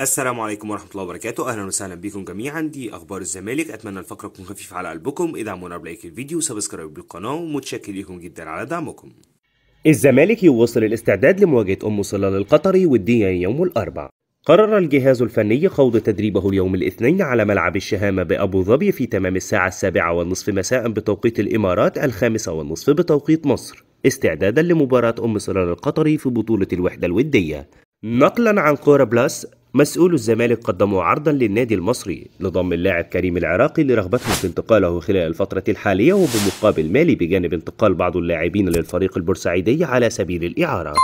السلام عليكم ورحمة الله وبركاته أهلا وسهلا بكم جميعا دي أخبار الزمالك أتمنى الفقرة تكون خفيفة على قلبكم ادعمونا بلايك الفيديو وسبسكرايب للقناة ومتشكر لكم جدا على دعمكم الزمالك يواصل الاستعداد لمواجهة أم صلال القطري والديان يوم الأربع قرر الجهاز الفني خوض تدريبه اليوم الاثنين على ملعب الشهامة بأبو ظبي في تمام الساعة السابعة والنصف مساء بتوقيت الإمارات الخامسة والنصف بتوقيت مصر استعدادا لمباراة أم صلال القطري في بطولة الوحدة الودية نقلا عن كورا بلاس مسؤول الزمالك قدموا عرضا للنادي المصري لضم اللاعب كريم العراقي لرغبته في انتقاله خلال الفترة الحالية وبمقابل مالي بجانب انتقال بعض اللاعبين للفريق البورسعيدي على سبيل الإعارة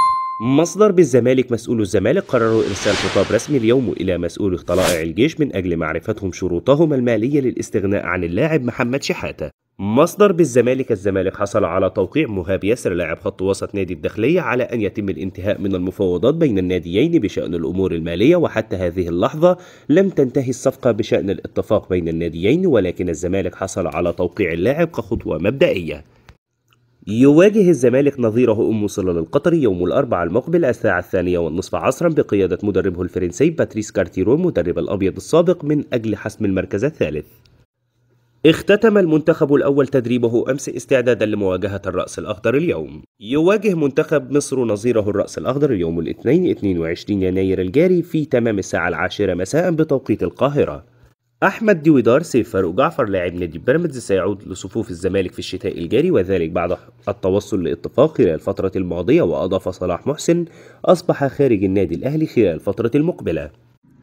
مصدر بالزمالك مسؤول الزمالك قرروا إرسال خطاب رسمي اليوم إلى مسؤول طلائع الجيش من أجل معرفتهم شروطهم المالية للاستغناء عن اللاعب محمد شحاتة مصدر بالزمالك الزمالك حصل على توقيع مهاب ياسر لاعب خط وسط نادي الداخلية على أن يتم الانتهاء من المفاوضات بين الناديين بشأن الأمور المالية وحتى هذه اللحظة لم تنتهي الصفقة بشأن الاتفاق بين الناديين ولكن الزمالك حصل على توقيع اللاعب كخطوة مبدئية يواجه الزمالك نظيره أم صلال القطري يوم الأربعاء المقبل الساعة الثانية والنصف عصرا بقيادة مدربه الفرنسي باتريس كارتيرو مدرب الأبيض السابق من أجل حسم المركز الثالث اختتم المنتخب الأول تدريبه أمس استعدادا لمواجهة الرأس الأخضر اليوم يواجه منتخب مصر نظيره الرأس الأخضر يوم الاثنين 22 يناير الجاري في تمام الساعة العاشرة مساء بتوقيت القاهرة أحمد ديودار سيف فاروق جعفر لاعب نادي بيراميدز سيعود لصفوف الزمالك في الشتاء الجاري وذلك بعد التوصل لاتفاق خلال الفترة الماضية وأضاف صلاح محسن أصبح خارج النادي الأهلي خلال الفترة المقبلة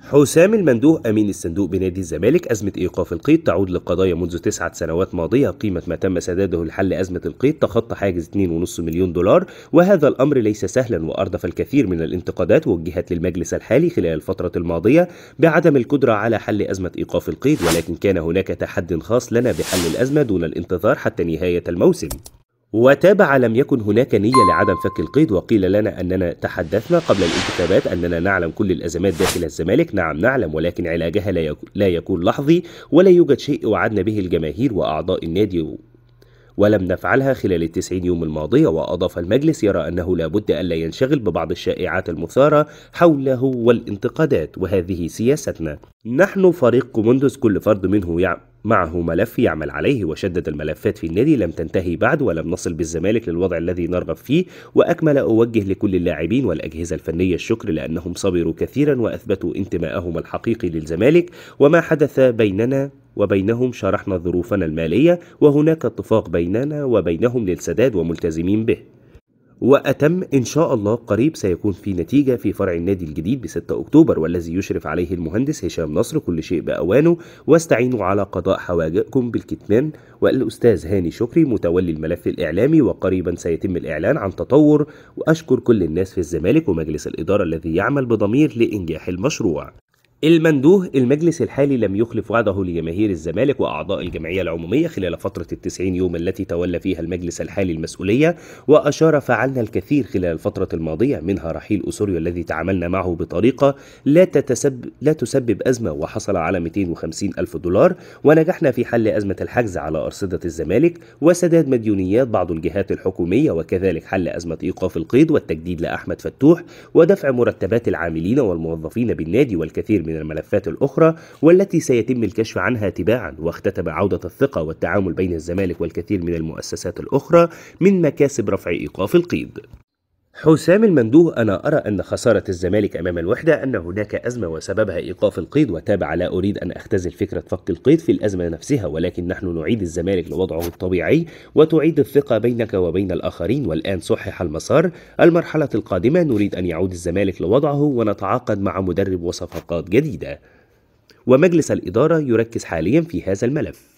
حسام المندوه أمين الصندوق بنادي الزمالك أزمة إيقاف القيد تعود للقضايا منذ تسعة سنوات ماضية قيمة ما تم سداده لحل أزمة القيد تخطى حاجز 2.5 مليون دولار وهذا الأمر ليس سهلا وأردف الكثير من الانتقادات وجهت للمجلس الحالي خلال الفترة الماضية بعدم القدرة على حل أزمة إيقاف القيد ولكن كان هناك تحد خاص لنا بحل الأزمة دون الانتظار حتى نهاية الموسم وتابع لم يكن هناك نية لعدم فك القيد وقيل لنا أننا تحدثنا قبل الانتخابات أننا نعلم كل الأزمات داخل الزمالك نعم نعلم ولكن علاجها لا يكون لحظي ولا يوجد شيء وعدنا به الجماهير وأعضاء النادي ولم نفعلها خلال التسعين يوم الماضية وأضاف المجلس يرى أنه لابد لا ينشغل ببعض الشائعات المثارة حوله والانتقادات وهذه سياستنا نحن فريق منذ كل فرد منه يعمل معه ملف يعمل عليه وشدد الملفات في النادي لم تنتهي بعد ولم نصل بالزمالك للوضع الذي نرغب فيه وأكمل أوجه لكل اللاعبين والأجهزة الفنية الشكر لأنهم صبروا كثيرا وأثبتوا انتمائهم الحقيقي للزمالك وما حدث بيننا وبينهم شرحنا ظروفنا المالية وهناك اتفاق بيننا وبينهم للسداد وملتزمين به وأتم إن شاء الله قريب سيكون في نتيجة في فرع النادي الجديد ب 6 أكتوبر والذي يشرف عليه المهندس هشام نصر كل شيء بأوانه واستعينوا على قضاء حواجئكم بالكتمان والأستاذ هاني شكري متولي الملف الإعلامي وقريبا سيتم الإعلان عن تطور وأشكر كل الناس في الزمالك ومجلس الإدارة الذي يعمل بضمير لإنجاح المشروع المندوه المجلس الحالي لم يخلف وعده لجماهير الزمالك وأعضاء الجمعية العمومية خلال فترة التسعين يوم التي تولى فيها المجلس الحالي المسؤولية وأشار فعلنا الكثير خلال الفترة الماضية منها رحيل أسوريو الذي تعاملنا معه بطريقة لا, تتسب لا تسبب أزمة وحصل على 250 ألف دولار ونجحنا في حل أزمة الحجز على أرصدة الزمالك وسداد مديونيات بعض الجهات الحكومية وكذلك حل أزمة إيقاف القيد والتجديد لأحمد فتوح ودفع مرتبات العاملين والموظفين بالنادي والكثير من من الملفات الأخرى والتي سيتم الكشف عنها تباعا واختتم عودة الثقة والتعامل بين الزمالك والكثير من المؤسسات الأخرى من مكاسب رفع إيقاف القيد حسام المندوه أنا أرى أن خسارة الزمالك أمام الوحدة أن هناك أزمة وسببها إيقاف القيد وتابع لا أريد أن أختزل فكرة فك القيد في الأزمة نفسها ولكن نحن نعيد الزمالك لوضعه الطبيعي وتعيد الثقة بينك وبين الآخرين والآن صحح المسار المرحلة القادمة نريد أن يعود الزمالك لوضعه ونتعاقد مع مدرب وصفقات جديدة ومجلس الإدارة يركز حاليا في هذا الملف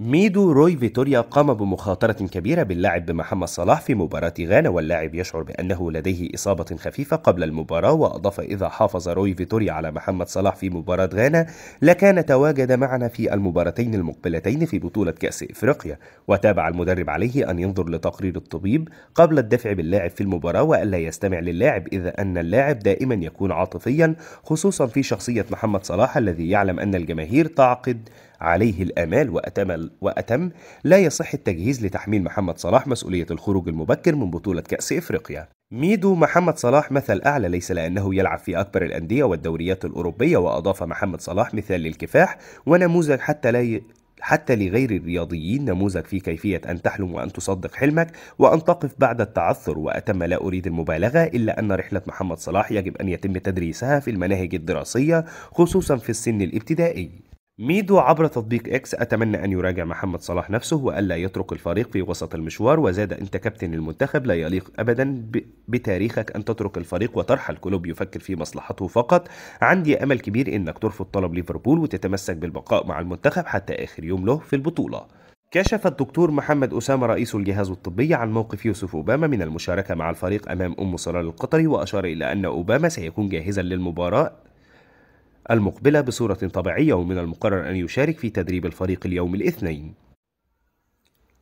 ميدو روي فيتوريا قام بمخاطرة كبيرة باللعب بمحمد صلاح في مباراة غانا واللاعب يشعر بأنه لديه إصابة خفيفة قبل المباراة وأضاف إذا حافظ روي فيتوريا على محمد صلاح في مباراة غانا لكان تواجد معنا في المباراتين المقبلتين في بطولة كأس إفريقيا وتابع المدرب عليه أن ينظر لتقرير الطبيب قبل الدفع باللاعب في المباراة وألا يستمع للاعب إذا أن اللاعب دائما يكون عاطفيا خصوصا في شخصية محمد صلاح الذي يعلم أن الجماهير تعقد عليه الآمال وأتم, وأتم لا يصح التجهيز لتحميل محمد صلاح مسؤولية الخروج المبكر من بطولة كأس إفريقيا ميدو محمد صلاح مثل أعلى ليس لأنه يلعب في أكبر الأندية والدوريات الأوروبية وأضاف محمد صلاح مثال للكفاح ونموذج حتى لا ي... حتى لغير الرياضيين نموذج في كيفية أن تحلم وأن تصدق حلمك وأن تقف بعد التعثر وأتم لا أريد المبالغة إلا أن رحلة محمد صلاح يجب أن يتم تدريسها في المناهج الدراسية خصوصا في السن الابتدائي ميدو عبر تطبيق اكس أتمنى أن يراجع محمد صلاح نفسه وألا يترك الفريق في وسط المشوار وزاد أنت كابتن المنتخب لا يليق أبدا بتاريخك أن تترك الفريق وترحل كلوب يفكر في مصلحته فقط عندي أمل كبير أنك ترفض طلب ليفربول وتتمسك بالبقاء مع المنتخب حتى آخر يوم له في البطولة كشف الدكتور محمد أسامة رئيس الجهاز الطبي عن موقف يوسف أوباما من المشاركة مع الفريق أمام أم صلال القطري وأشار إلى أن أوباما سيكون جاهزا للمباراة المقبلة بصورة طبيعية ومن المقرر أن يشارك في تدريب الفريق اليوم الاثنين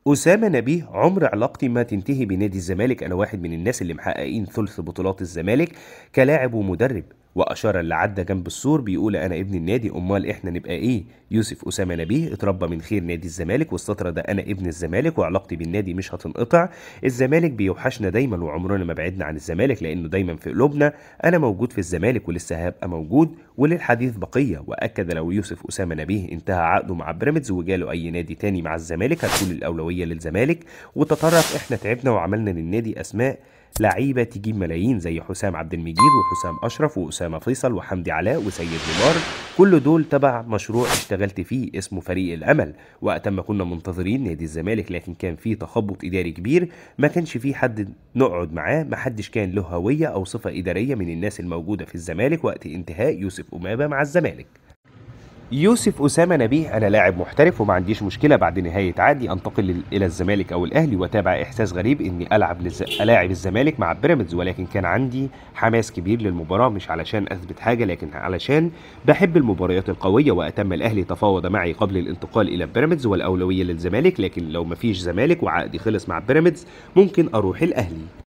أسامة نبيه عمر علاقتي ما تنتهي بنادي الزمالك أنا واحد من الناس اللي محققين ثلث بطولات الزمالك كلاعب ومدرب وأشار اللي عدى جنب السور بيقول أنا ابن النادي أمال إحنا نبقى إيه يوسف أسامة نبيه اتربى من خير نادي الزمالك واستطرد ده أنا ابن الزمالك وعلاقتي بالنادي مش هتنقطع الزمالك بيوحشنا دايما وعمرنا ما بعدنا عن الزمالك لأنه دايما في قلوبنا أنا موجود في الزمالك ولسه هبقى موجود وللحديث بقية وأكد لو يوسف أسامة نبيه انتهى عقده مع بيراميدز وجاله أي نادي تاني مع الزمالك هتكون الأولوية للزمالك وتطرف إحنا تعبنا وعملنا للنادي أسماء لعيبه تجيب ملايين زي حسام عبد المجيد وحسام اشرف واسامه فيصل وحمدي علاء وسيد نيمار كل دول تبع مشروع اشتغل اشتغلت فيه اسمه فريق الامل وقت ما كنا منتظرين نادي الزمالك لكن كان في تخبط اداري كبير ما كانش في حد نقعد معاه ما حدش كان له هويه او صفه اداريه من الناس الموجوده في الزمالك وقت انتهاء يوسف امابه مع الزمالك يوسف أسامة نبيه أنا لاعب محترف وما عنديش مشكلة بعد نهاية عادي أنتقل إلى الزمالك أو الأهلي وتابع إحساس غريب إني ألعب لز... ألاعب الزمالك مع بيراميدز ولكن كان عندي حماس كبير للمباراة مش علشان أثبت حاجة لكن علشان بحب المباريات القوية وأتم الأهلي تفاوض معي قبل الانتقال إلى بيراميدز والأولوية للزمالك لكن لو مفيش زمالك وعقدي خلص مع بيراميدز ممكن أروح الأهلي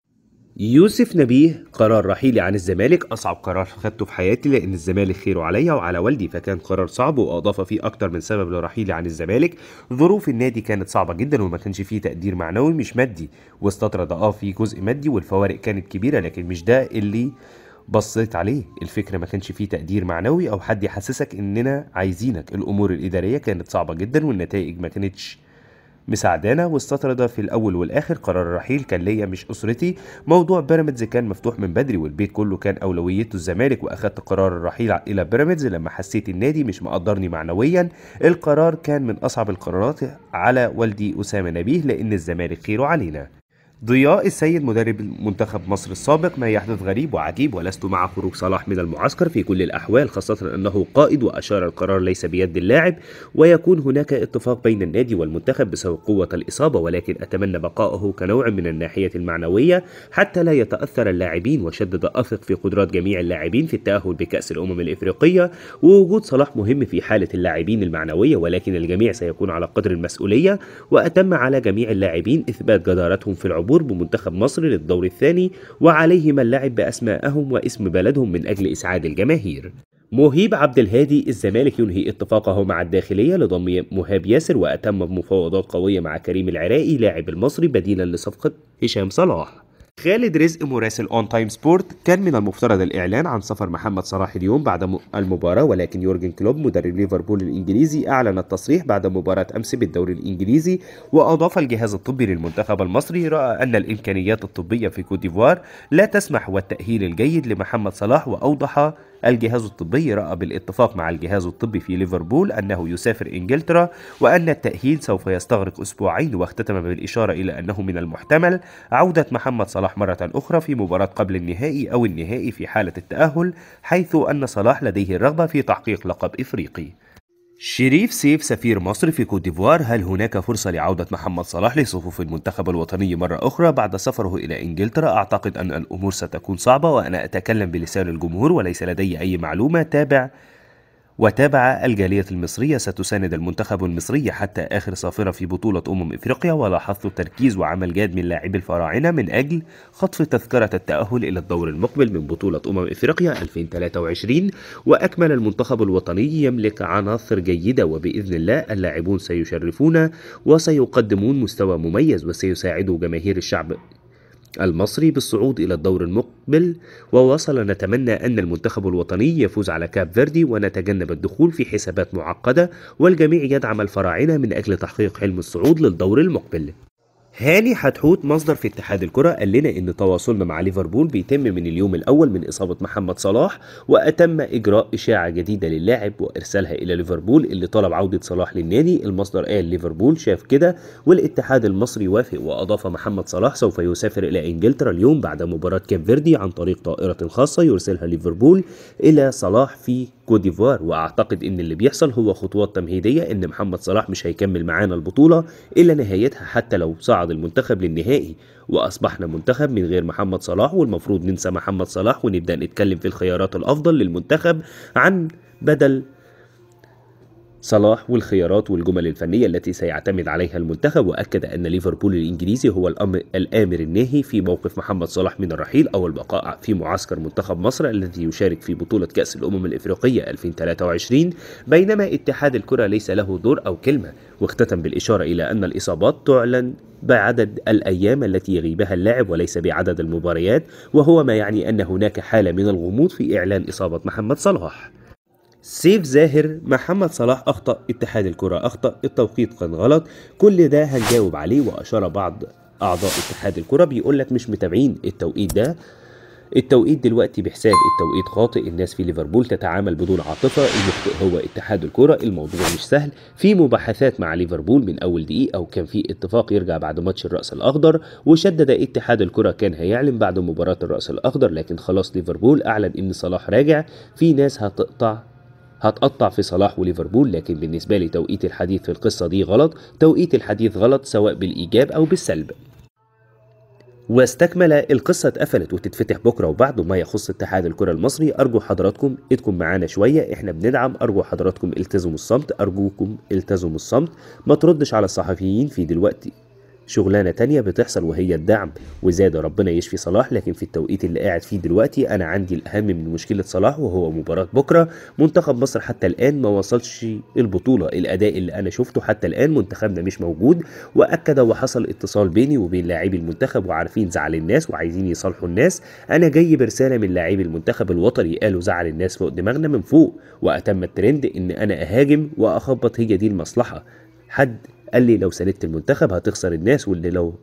يوسف نبيه قرار رحيلي عن الزمالك أصعب قرار خدته في حياتي لأن الزمالك خيره عليا وعلى والدي فكان قرار صعب وأضاف فيه أكتر من سبب لرحيلي عن الزمالك ظروف النادي كانت صعبة جدا وما كانش فيه تقدير معنوي مش مادي واستطرد أه في جزء مادي والفوارق كانت كبيرة لكن مش ده اللي بصيت عليه الفكرة ما كانش فيه تقدير معنوي أو حد يحسسك إننا عايزينك الأمور الإدارية كانت صعبة جدا والنتائج ما كانتش مساعدانا واستطرد في الاول والاخر قرار الرحيل كان ليا مش اسرتي موضوع بيراميدز كان مفتوح من بدري والبيت كله كان اولويته الزمالك واخدت قرار الرحيل الى بيراميدز لما حسيت النادي مش مقدرني معنويا القرار كان من اصعب القرارات على والدي اسامه نبيه لان الزمالك خيره علينا ضياء السيد مدرب منتخب مصر السابق ما يحدث غريب وعجيب ولست مع خروج صلاح من المعسكر في كل الأحوال خاصة أنه قائد وأشار القرار ليس بيد اللاعب ويكون هناك اتفاق بين النادي والمنتخب بسبب قوة الإصابة ولكن أتمنى بقائه كنوع من الناحية المعنوية حتى لا يتأثر اللاعبين وشدد أثق في قدرات جميع اللاعبين في التأهل بكأس الأمم الإفريقية ووجود صلاح مهم في حالة اللاعبين المعنوية ولكن الجميع سيكون على قدر المسؤولية وأتم على جميع اللاعبين إثبات جدارتهم في العبور الطابور بمنتخب مصر للدور الثاني وعليهم اللعب بأسمائهم واسم بلدهم من أجل إسعاد الجماهير مهيب عبد الهادي الزمالك ينهي اتفاقه مع الداخلية لضم مهاب ياسر وأتم بمفاوضات قوية مع كريم العراقي لاعب المصري بديلا لصفقة هشام صلاح خالد رزق مراسل اون تايم سبورت كان من المفترض الاعلان عن سفر محمد صلاح اليوم بعد المباراه ولكن يورجن كلوب مدرب ليفربول الانجليزي اعلن التصريح بعد مباراه امس بالدوري الانجليزي واضاف الجهاز الطبي للمنتخب المصري راى ان الامكانيات الطبيه في كوت ديفوار لا تسمح والتاهيل الجيد لمحمد صلاح واوضح الجهاز الطبي رأى بالاتفاق مع الجهاز الطبي في ليفربول أنه يسافر إنجلترا وأن التأهيل سوف يستغرق أسبوعين واختتم بالإشارة إلى أنه من المحتمل عودة محمد صلاح مرة أخرى في مباراة قبل النهائي أو النهائي في حالة التأهل حيث أن صلاح لديه الرغبة في تحقيق لقب إفريقي شريف سيف سفير مصر في كوت ديفوار هل هناك فرصة لعودة محمد صلاح لصفوف المنتخب الوطني مرة أخرى بعد سفره إلى إنجلترا؟ أعتقد أن الأمور ستكون صعبة وأنا أتكلم بلسان الجمهور وليس لدي أي معلومة تابع وتابع الجالية المصرية ستساند المنتخب المصري حتى آخر صافرة في بطولة أمم إفريقيا ولاحظت تركيز وعمل جاد من لاعبي الفراعنة من أجل خطف تذكرة التأهل إلى الدور المقبل من بطولة أمم إفريقيا 2023 وأكمل المنتخب الوطني يملك عناصر جيدة وبإذن الله اللاعبون سيشرفون وسيقدمون مستوى مميز وسيساعدوا جماهير الشعب المصري بالصعود إلى الدور المقبل ووصل نتمنى أن المنتخب الوطني يفوز على كاب فيردي ونتجنب الدخول في حسابات معقدة والجميع يدعم الفراعنة من أجل تحقيق حلم الصعود للدور المقبل هاني حتحوت مصدر في اتحاد الكرة قال لنا ان تواصلنا مع ليفربول بيتم من اليوم الاول من اصابة محمد صلاح واتم اجراء اشاعة جديدة للاعب وارسالها الى ليفربول اللي طلب عودة صلاح للنادي المصدر قال ليفربول شاف كده والاتحاد المصري وافق واضاف محمد صلاح سوف يسافر الى انجلترا اليوم بعد مباراة كاب فيردي عن طريق طائرة خاصة يرسلها ليفربول الى صلاح في كوت ديفوار واعتقد ان اللي بيحصل هو خطوات تمهيديه ان محمد صلاح مش هيكمل معانا البطوله الا نهايتها حتى لو صعد المنتخب للنهائي واصبحنا منتخب من غير محمد صلاح والمفروض ننسى محمد صلاح ونبدا نتكلم في الخيارات الافضل للمنتخب عن بدل صلاح والخيارات والجمل الفنية التي سيعتمد عليها المنتخب وأكد أن ليفربول الإنجليزي هو الآمر الآمر الناهي في موقف محمد صلاح من الرحيل أو البقاء في معسكر منتخب مصر الذي يشارك في بطولة كأس الأمم الإفريقية 2023 بينما اتحاد الكرة ليس له دور أو كلمة واختتم بالإشارة إلى أن الإصابات تعلن بعدد الأيام التي يغيبها اللاعب وليس بعدد المباريات وهو ما يعني أن هناك حالة من الغموض في إعلان إصابة محمد صلاح سيف زاهر محمد صلاح اخطا اتحاد الكره اخطا التوقيت كان غلط كل ده هنجاوب عليه واشار بعض اعضاء اتحاد الكره بيقول لك مش متابعين التوقيت ده التوقيت دلوقتي بحساب التوقيت خاطئ الناس في ليفربول تتعامل بدون عاطفة المخطئ هو اتحاد الكرة الموضوع مش سهل في مباحثات مع ليفربول من أول دقيقة وكان في اتفاق يرجع بعد ماتش الرأس الأخضر وشدد اتحاد الكرة كان هيعلن بعد مباراة الرأس الأخضر لكن خلاص ليفربول أعلن إن صلاح راجع في ناس هتقطع هتقطع في صلاح وليفربول لكن بالنسبة لي توقيت الحديث في القصة دي غلط توقيت الحديث غلط سواء بالإيجاب أو بالسلب واستكمل القصة اتقفلت وتتفتح بكرة وبعده ما يخص اتحاد الكرة المصري أرجو حضراتكم ادكم معانا شوية احنا بندعم أرجو حضراتكم التزموا الصمت أرجوكم التزموا الصمت ما تردش على الصحفيين في دلوقتي شغلانه تانية بتحصل وهي الدعم وزاد ربنا يشفي صلاح لكن في التوقيت اللي قاعد فيه دلوقتي انا عندي الاهم من مشكله صلاح وهو مباراه بكره منتخب مصر حتى الان ما وصلش البطوله الاداء اللي انا شفته حتى الان منتخبنا مش موجود واكد وحصل اتصال بيني وبين لاعبي المنتخب وعارفين زعل الناس وعايزين يصالحوا الناس انا جاي برساله من لاعبي المنتخب الوطني قالوا زعل الناس فوق دماغنا من فوق واتم الترند ان انا اهاجم واخبط هي دي المصلحه حد قال لي لو ساندت المنتخب هتخسر الناس واللي لو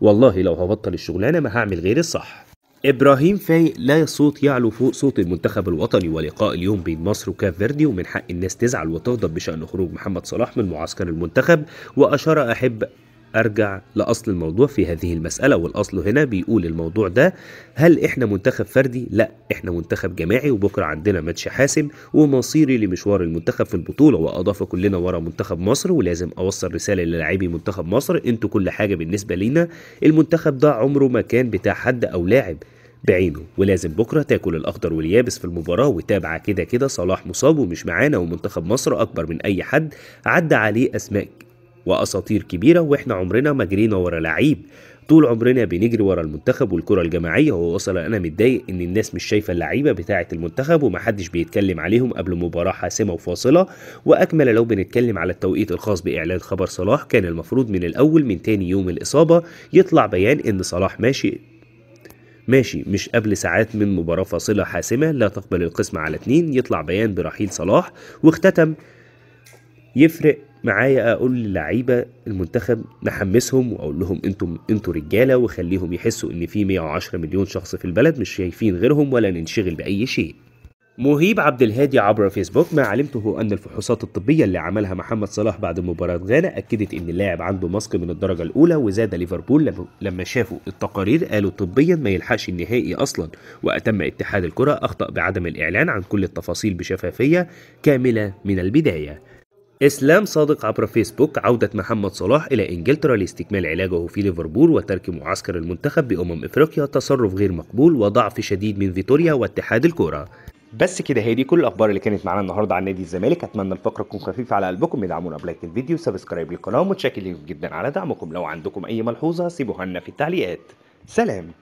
والله لو هبطل الشغلانه ما هعمل غير الصح ابراهيم فايق لا صوت يعلو فوق صوت المنتخب الوطني ولقاء اليوم بين مصر وكاف فيردي ومن حق الناس تزعل وتغضب بشان خروج محمد صلاح من معسكر المنتخب واشار احب ارجع لاصل الموضوع في هذه المساله والاصل هنا بيقول الموضوع ده هل احنا منتخب فردي لا احنا منتخب جماعي وبكره عندنا ماتش حاسم ومصيري لمشوار المنتخب في البطوله واضاف كلنا ورا منتخب مصر ولازم اوصل رساله للاعبي منتخب مصر انتوا كل حاجه بالنسبه لينا المنتخب ده عمره ما كان بتاع حد او لاعب بعينه ولازم بكرة تاكل الأخضر واليابس في المباراة وتابع كده كده صلاح مصاب ومش معانا ومنتخب مصر أكبر من أي حد عدى عليه أسماء واساطير كبيره واحنا عمرنا ما جرينا ورا لعيب طول عمرنا بنجري ورا المنتخب والكره الجماعيه ووصل انا متضايق ان الناس مش شايفه اللعيبه بتاعه المنتخب ومحدش بيتكلم عليهم قبل مباراه حاسمه وفاصله واكمل لو بنتكلم على التوقيت الخاص باعلان خبر صلاح كان المفروض من الاول من تاني يوم الاصابه يطلع بيان ان صلاح ماشي ماشي مش قبل ساعات من مباراة فاصلة حاسمة لا تقبل القسمة على اتنين يطلع بيان برحيل صلاح واختتم يفرق معايا اقول للعيبه المنتخب نحمسهم واقول لهم انتم انتوا رجاله وخليهم يحسوا ان في 110 مليون شخص في البلد مش شايفين غيرهم ولا ننشغل باي شيء مهيب عبد الهادي عبر فيسبوك ما علمته ان الفحوصات الطبيه اللي عملها محمد صلاح بعد مباراه غانا اكدت ان اللاعب عنده ماسك من الدرجه الاولى وزاد ليفربول لما شافوا التقارير قالوا طبيا ما يلحقش النهائي اصلا واتم اتحاد الكره اخطا بعدم الاعلان عن كل التفاصيل بشفافيه كامله من البدايه إسلام صادق عبر فيسبوك عودة محمد صلاح إلى إنجلترا لاستكمال علاجه في ليفربول وترك معسكر المنتخب بأمم إفريقيا تصرف غير مقبول وضعف شديد من فيتوريا واتحاد الكورة بس كده هي دي كل الاخبار اللي كانت معانا النهارده عن نادي الزمالك اتمنى الفقره تكون خفيفه على قلبكم ادعمونا بلايك الفيديو سبسكرايب للقناه ومتشكرين جدا على دعمكم لو عندكم اي ملحوظه سيبوها لنا في التعليقات سلام